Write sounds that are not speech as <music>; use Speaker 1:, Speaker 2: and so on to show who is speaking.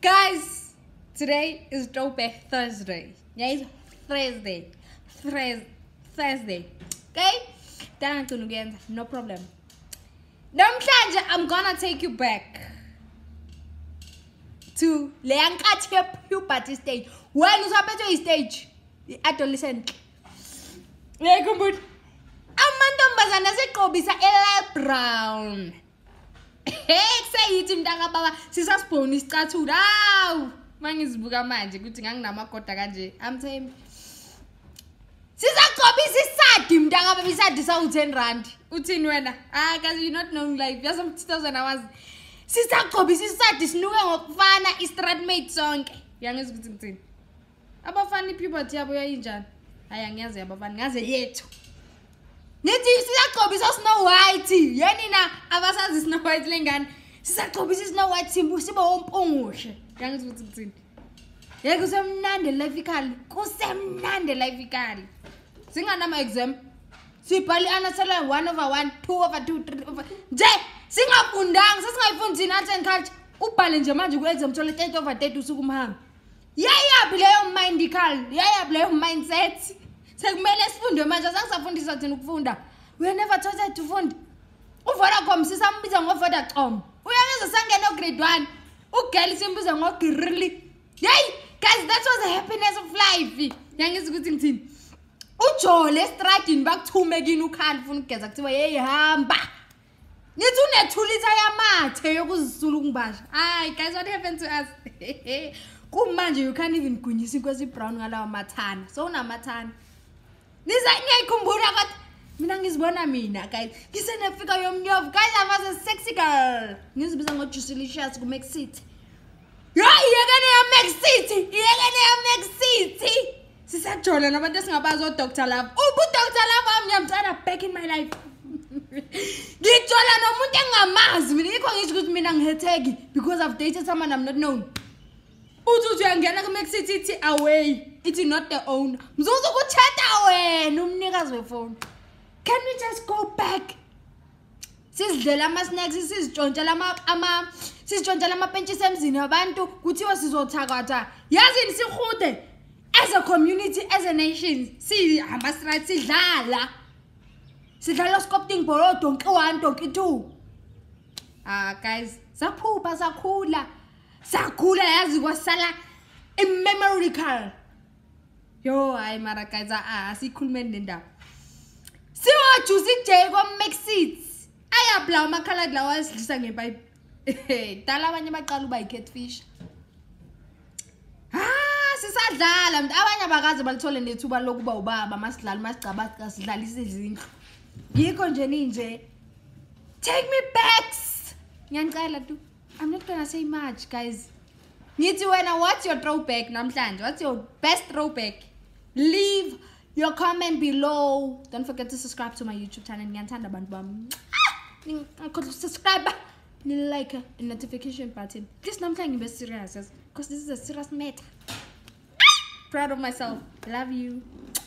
Speaker 1: Guys, today is Throwback Thursday. Yeah, it's Thursday. Thursday. Thursday. Okay? Thank you again. No problem. Namhlanje I'm gonna take you back to leyankathi ye-puberty stage wena usaphethwe yi-stage i-adolescent uyayikhumbula amantombazane aseqobisa Brown. hey kuseyithi mntaka baba sisasibhoni isicathulo awu mangizibuka manje ukuthi nganginamagoda kanje amthembi sizagcobisa isadi mntaka baba isadi sawu-10 rand uthini wena ah cause you not knowing life yasom 2000 hours sisagcobisa isadi sinuke ngokufana i-stratmate sonke yangiza ukuthi ngithini abafana i-puberty yabo yayinjani hayi angiyazi yabafana ngaze yethu nithi siyagcobisa ibhayithi lengane sisaqhubisa isinow white simbu sibe ompungushe yangithi ukuthi kuthini yeke kusemnandi life ikali kusemnandi life ikali singanama-exam sibhale i-anatela one over one two over two three over nje singafundanga sesingayifundisini arts and culture ubhale nje manje ku-exam thole thirty over thirty usuke umhamba yayaphi leyo mindical yayaphi leyo mindset sekumele sifunde manje asangisafundiswa thina ukufunda we never taught to funda uvodacom sisambiza ngovodacom uyamizwa sangena ograde one ugeli simbiza ngogirili yeyi guys that was the happiness of life yangizi ukuthi ngithini ujole estradini bakuthume kini ukhani funa ukugeza kuthiwa yeyi hamba ngithi une-two litha yamathe yokuzisula ukungibasha hayi guys what happened to us <laughs> kumanje you can't even gunyisa inkosi ibrown ngalawo mathana so unamathana nizangiyayikhumbula kodwa mina ngizibona mina kay ngisenefika yomnyovu kayamasesexical ngizibiza ngojuicilicious kumax city yho iyekene yamax city iyekene yamax city sisajola nabantu esingabazi odoctor lava ub udoctor lava am ngiyamtsala back in my life <laughs> ngijola nomuntu engingamazi mina yikho ngisho ukuthi mina ngihetheki because of dated someone am not known uthi uthi uyangena kumax city ithi away ithi not the owner mzuzukuthetha wena umnikazi wefoni can we just go back sizidlela ama-snacks sizitshontshe sizitshontshe lamapentshisi emzini wabantu kuthiwa sizothakatha yazini sihude as a community as a nation sihamba straight sidlala sidlala scopting ball donki 1 donki 2 ah guys saphupa sakhula sakhula yazi kwasala imemorical yo hayi mara guys a ah, asikhulumeni ah, le ndaba siwajuice ijay kwa-maxits ayablawa amakhaladi lawo asidlisa ngempayipi dala abanye baqala uba yi-catfish ha sisadlala mntu abanye abakaze balithole nethuba lokuba ubaba masidlale masigcabaka sidlalise izindlu yikho nje ninje take me backs ngiyanicela tu i'm not gonna say much guys ngithi wena what's your throwback namhlanje what's your best throwback leave your comment below don't forget to subscribe to my youtube channel ngiyathanda abantu bami subscribe like uh, a notification button This please namhlanje ngibe serious because this is a serious matter ah! proud of myself love you